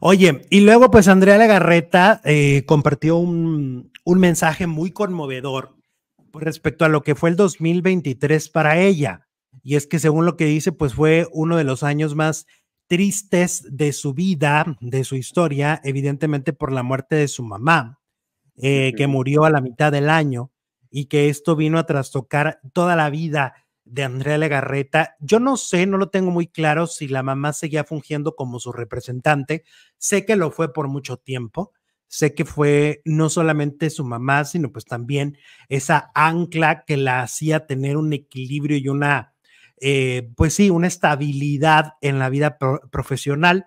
Oye, y luego pues Andrea Lagarreta eh, compartió un, un mensaje muy conmovedor pues respecto a lo que fue el 2023 para ella. Y es que según lo que dice, pues fue uno de los años más tristes de su vida, de su historia, evidentemente por la muerte de su mamá, eh, que murió a la mitad del año y que esto vino a trastocar toda la vida de Andrea Legarreta. Yo no sé, no lo tengo muy claro si la mamá seguía fungiendo como su representante. Sé que lo fue por mucho tiempo. Sé que fue no solamente su mamá, sino pues también esa ancla que la hacía tener un equilibrio y una, eh, pues sí, una estabilidad en la vida profesional.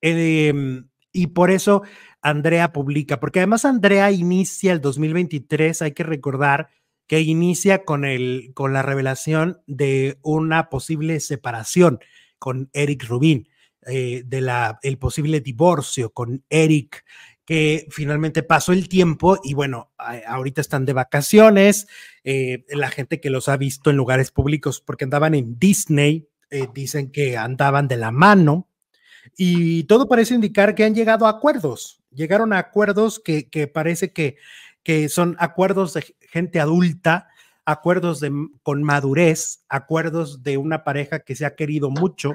Em, y por eso Andrea publica, porque además Andrea inicia el 2023, hay que recordar que inicia con, el, con la revelación de una posible separación con Eric Rubin, eh, de el posible divorcio con Eric, que finalmente pasó el tiempo y bueno, ahorita están de vacaciones, eh, la gente que los ha visto en lugares públicos porque andaban en Disney, eh, dicen que andaban de la mano y todo parece indicar que han llegado a acuerdos, llegaron a acuerdos que, que parece que que son acuerdos de gente adulta, acuerdos con madurez, acuerdos de una pareja que se ha querido mucho.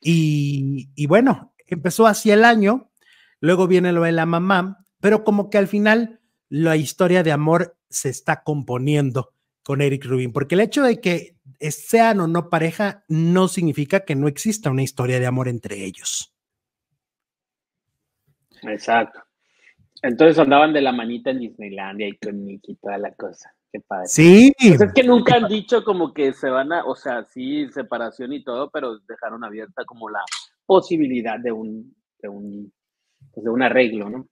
Y, y bueno, empezó así el año, luego viene lo de la mamá, pero como que al final la historia de amor se está componiendo con Eric Rubin, porque el hecho de que sean o no pareja no significa que no exista una historia de amor entre ellos. Exacto. Entonces andaban de la manita en Disneylandia y con Nick y toda la cosa. Qué padre. Sí. Pues es que nunca han dicho como que se van a, o sea, sí, separación y todo, pero dejaron abierta como la posibilidad de un, de un, pues, arreglo, ¿no?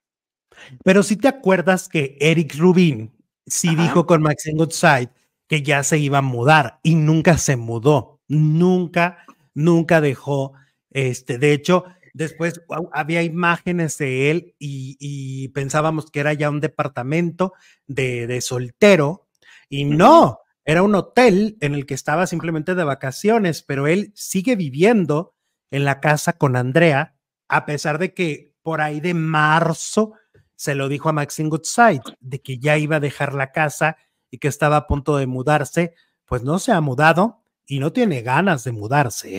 Pero si te acuerdas que Eric Rubin sí dijo con Maxine Goodside que ya se iba a mudar y nunca se mudó, nunca, nunca dejó, este, de hecho, Después había imágenes de él y, pensábamos que era ya un departamento de, soltero y no, era un hotel en el que estaba simplemente de vacaciones, pero él sigue viviendo en la casa con Andrea, a pesar de que por ahí de marzo se lo dijo a Maxine Goodside, de que ya iba a dejar la casa y que estaba a punto de mudarse, pues no se ha mudado y no tiene ganas de mudarse. ¿eh?